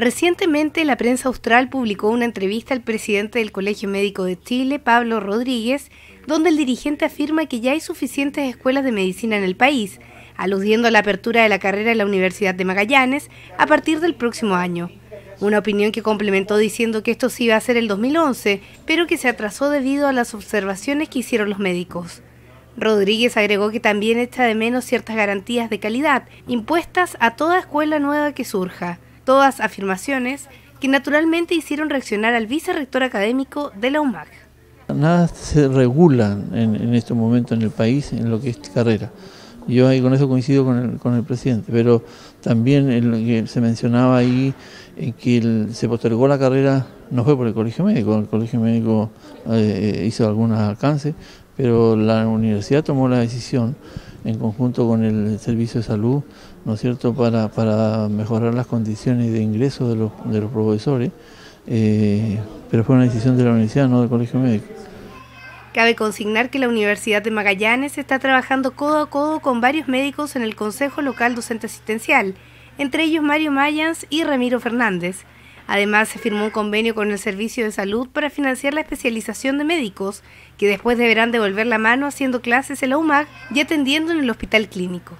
Recientemente la prensa austral publicó una entrevista al presidente del Colegio Médico de Chile, Pablo Rodríguez, donde el dirigente afirma que ya hay suficientes escuelas de medicina en el país, aludiendo a la apertura de la carrera en la Universidad de Magallanes a partir del próximo año. Una opinión que complementó diciendo que esto sí iba a ser el 2011, pero que se atrasó debido a las observaciones que hicieron los médicos. Rodríguez agregó que también echa de menos ciertas garantías de calidad impuestas a toda escuela nueva que surja. Todas afirmaciones que naturalmente hicieron reaccionar al vicerrector académico de la UMAC. Nada se regula en, este momento en el país en lo que es carrera. Yo con eso coincido con el, presidente, pero también se mencionaba ahí en eh, que se postergó la carrera, no fue por el colegio médico, el colegio médico eh, hizo algunos alcances, pero la universidad tomó la decisión en conjunto con el servicio de salud cierto?, para, mejorar las condiciones de ingreso de los, profesores, eh, pero fue una decisión de la universidad, no del colegio médico. Cabe consignar que la Universidad de Magallanes está trabajando codo a codo con varios médicos en el Consejo Local Docente Asistencial, entre ellos Mario Mayans y Ramiro Fernández. Además, se firmó un convenio con el Servicio de Salud para financiar la especialización de médicos, que después deberán devolver la mano haciendo clases en la UMAC y atendiendo en el hospital clínico.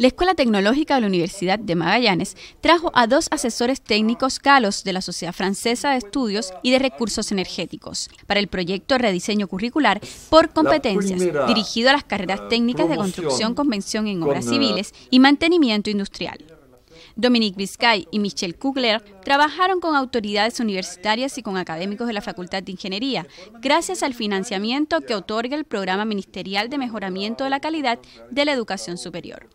La Escuela Tecnológica de la Universidad de Magallanes trajo a dos asesores técnicos galos de la Sociedad Francesa de Estudios y de Recursos Energéticos para el proyecto Rediseño Curricular por Competencias, dirigido a las carreras eh, técnicas de construcción, convención en obras eh, civiles y mantenimiento industrial. Dominique Vizcay y Michel Kugler trabajaron con autoridades universitarias y con académicos de la Facultad de Ingeniería, gracias al financiamiento que otorga el Programa Ministerial de Mejoramiento de la Calidad de la Educación Superior.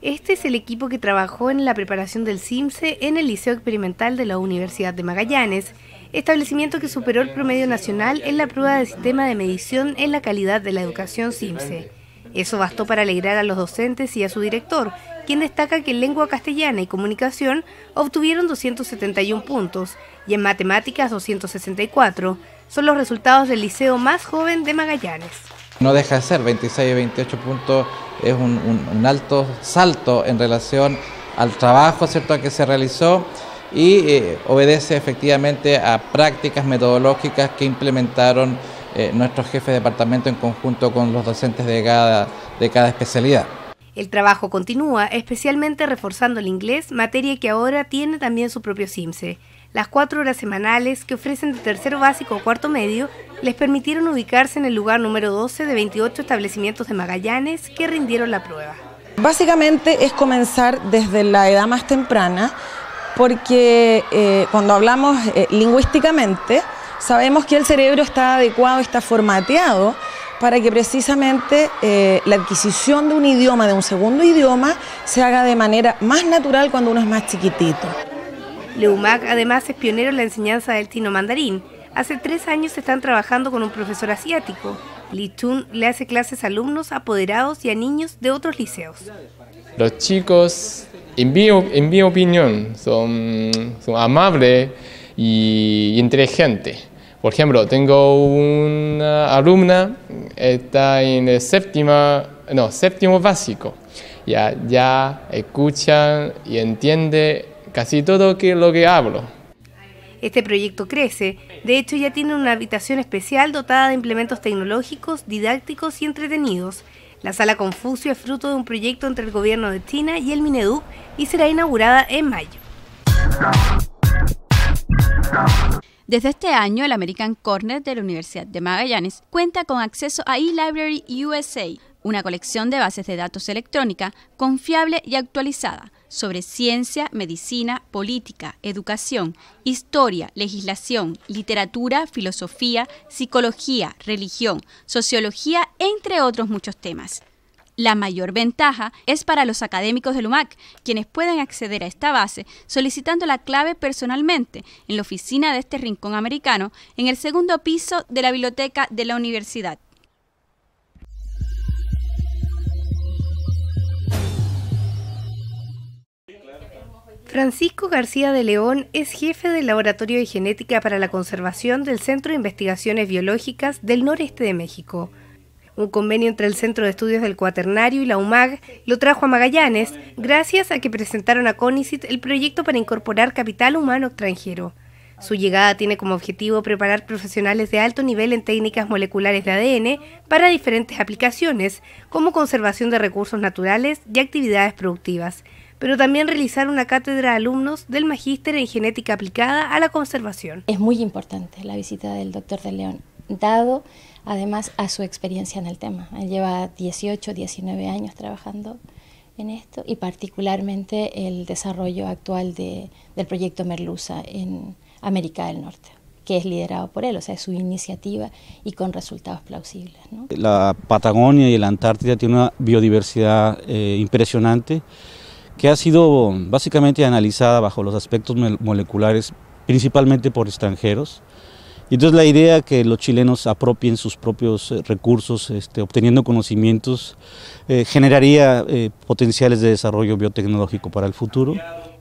Este es el equipo que trabajó en la preparación del CIMSE en el Liceo Experimental de la Universidad de Magallanes establecimiento que superó el promedio nacional en la prueba del sistema de medición en la calidad de la educación CIMSE. Eso bastó para alegrar a los docentes y a su director, quien destaca que en lengua castellana y comunicación obtuvieron 271 puntos y en matemáticas 264. Son los resultados del liceo más joven de Magallanes. No deja de ser, 26 y 28 puntos es un, alto salto en relación al trabajo ¿cierto? que se realizó y eh, obedece efectivamente a prácticas metodológicas que implementaron eh, nuestros jefes de departamento en conjunto con los docentes de cada, de cada especialidad. El trabajo continúa, especialmente reforzando el inglés, materia que ahora tiene también su propio CIMSE. Las cuatro horas semanales que ofrecen de tercero básico a cuarto medio les permitieron ubicarse en el lugar número 12 de 28 establecimientos de Magallanes que rindieron la prueba. Básicamente es comenzar desde la edad más temprana porque eh, cuando hablamos eh, lingüísticamente, sabemos que el cerebro está adecuado, está formateado para que precisamente eh, la adquisición de un idioma, de un segundo idioma, se haga de manera más natural cuando uno es más chiquitito. Leumac además es pionero en la enseñanza del tino mandarín. Hace tres años están trabajando con un profesor asiático. Li Chun le hace clases a alumnos, apoderados y a niños de otros liceos. Los chicos en mi, opinión, son, amables y inteligentes. Por ejemplo, tengo una alumna, está en séptima, no, séptimo básico. Ya, escucha y entiende casi todo lo que hablo. Este proyecto crece. De hecho, ya tiene una habitación especial dotada de implementos tecnológicos, didácticos y entretenidos la sala Confucio es fruto de un proyecto entre el gobierno de China y el Mineduc y será inaugurada en mayo. Desde este año, el American Corner de la Universidad de Magallanes cuenta con acceso a eLibrary USA, una colección de bases de datos electrónica confiable y actualizada sobre ciencia, medicina, política, educación, historia, legislación, literatura, filosofía, psicología, religión, sociología, entre otros muchos temas. La mayor ventaja es para los académicos del UMAC, quienes pueden acceder a esta base solicitando la clave personalmente en la oficina de este rincón americano en el segundo piso de la biblioteca de la universidad. Francisco García de León es jefe del Laboratorio de Genética para la Conservación del Centro de Investigaciones Biológicas del Noreste de México. Un convenio entre el Centro de Estudios del Cuaternario y la UMAG lo trajo a Magallanes gracias a que presentaron a CONICIT el proyecto para incorporar capital humano extranjero. Su llegada tiene como objetivo preparar profesionales de alto nivel en técnicas moleculares de ADN para diferentes aplicaciones, como conservación de recursos naturales y actividades productivas, pero también realizar una cátedra de alumnos del Magíster en Genética Aplicada a la Conservación. Es muy importante la visita del doctor de León, dado además a su experiencia en el tema. Él lleva 18, 19 años trabajando en esto y particularmente el desarrollo actual del proyecto Merluza en América del Norte que es liderado por él, o sea, es su iniciativa y con resultados plausibles. La Patagonia y la Antártida tienen una biodiversidad eh, impresionante que ha sido básicamente analizada bajo los aspectos moleculares, principalmente por extranjeros. Y entonces la idea que los chilenos apropien sus propios eh, recursos, este, obteniendo conocimientos, eh, generaría potenciales de desarrollo biotecnológico para el futuro.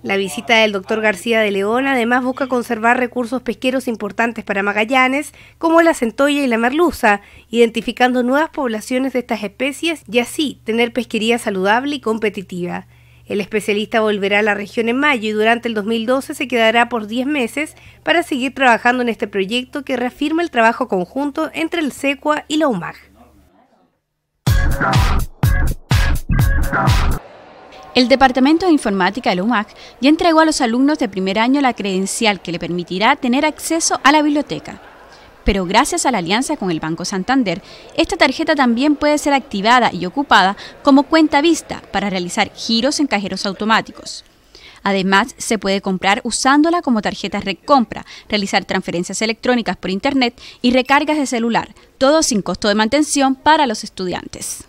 La visita del doctor García de León además busca conservar recursos pesqueros importantes para Magallanes, como la centolla y la merluza, identificando nuevas poblaciones de estas especies y así tener pesquería saludable y competitiva. El especialista volverá a la región en mayo y durante el 2012 se quedará por 10 meses para seguir trabajando en este proyecto que reafirma el trabajo conjunto entre el SECUA y la UMAG. El Departamento de Informática de la UMAC ya entregó a los alumnos de primer año la credencial que le permitirá tener acceso a la biblioteca. Pero gracias a la alianza con el Banco Santander, esta tarjeta también puede ser activada y ocupada como cuenta vista para realizar giros en cajeros automáticos. Además, se puede comprar usándola como tarjeta recompra, realizar transferencias electrónicas por Internet y recargas de celular, todo sin costo de mantención para los estudiantes.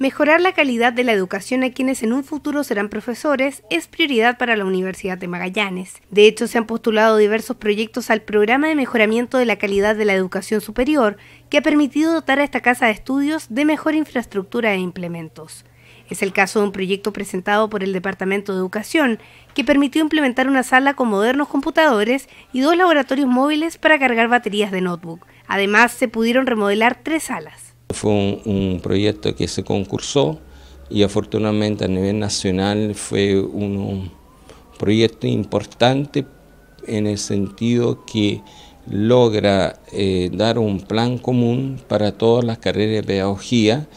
Mejorar la calidad de la educación a quienes en un futuro serán profesores es prioridad para la Universidad de Magallanes. De hecho, se han postulado diversos proyectos al programa de mejoramiento de la calidad de la educación superior, que ha permitido dotar a esta casa de estudios de mejor infraestructura e implementos. Es el caso de un proyecto presentado por el Departamento de Educación, que permitió implementar una sala con modernos computadores y dos laboratorios móviles para cargar baterías de notebook. Además, se pudieron remodelar tres salas. Fue un, proyecto que se concursó y afortunadamente a nivel nacional fue un proyecto importante en el sentido que logra eh, dar un plan común para todas las carreras de pedagogía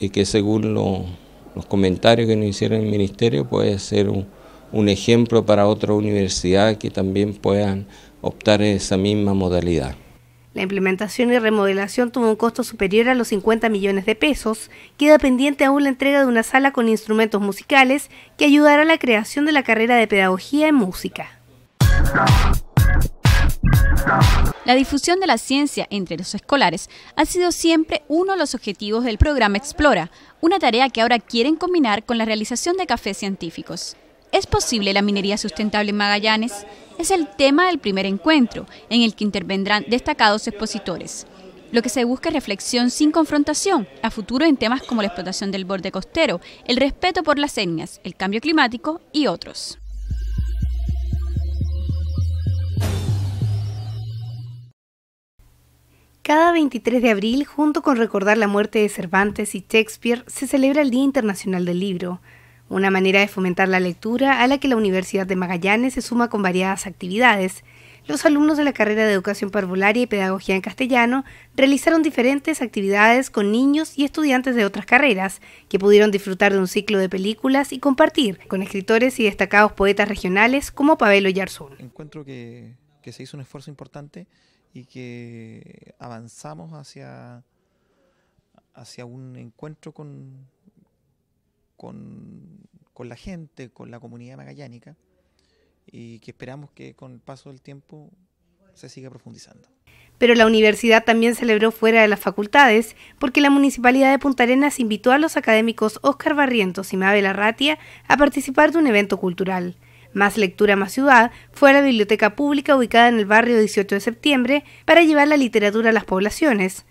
y que según los comentarios que nos hicieron el ministerio puede ser un, ejemplo para otras universidades que también puedan optar en esa misma modalidad. La implementación y remodelación tuvo un costo superior a los 50 millones de pesos. Queda pendiente aún la entrega de una sala con instrumentos musicales que ayudará a la creación de la carrera de pedagogía en música. La difusión de la ciencia entre los escolares ha sido siempre uno de los objetivos del programa Explora, una tarea que ahora quieren combinar con la realización de cafés científicos. ¿Es posible la minería sustentable en Magallanes? Es el tema del primer encuentro, en el que intervendrán destacados expositores. Lo que se busca es reflexión sin confrontación a futuro en temas como la explotación del borde costero, el respeto por las etnias, el cambio climático y otros. Cada 23 de abril, junto con recordar la muerte de Cervantes y Shakespeare, se celebra el Día Internacional del Libro una manera de fomentar la lectura a la que la Universidad de Magallanes se suma con variadas actividades. Los alumnos de la carrera de Educación Parvularia y Pedagogía en Castellano realizaron diferentes actividades con niños y estudiantes de otras carreras, que pudieron disfrutar de un ciclo de películas y compartir con escritores y destacados poetas regionales como Pablo Yarzún. Encuentro que, que se hizo un esfuerzo importante y que avanzamos hacia, hacia un encuentro con, con, la gente, con la comunidad magallánica y que esperamos que con el paso del tiempo se siga profundizando. Pero la universidad también celebró fuera de las facultades, porque la Municipalidad de Punta Arenas invitó a los académicos Óscar Barrientos y Mabel Arratia a participar de un evento cultural. Más Lectura Más Ciudad fue a la biblioteca pública ubicada en el barrio 18 de septiembre para llevar la literatura a las poblaciones.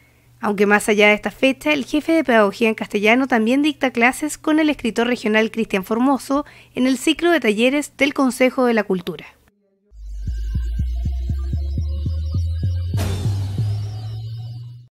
Aunque más allá de esta fecha, el jefe de pedagogía en castellano también dicta clases con el escritor regional Cristian Formoso en el ciclo de talleres del Consejo de la Cultura.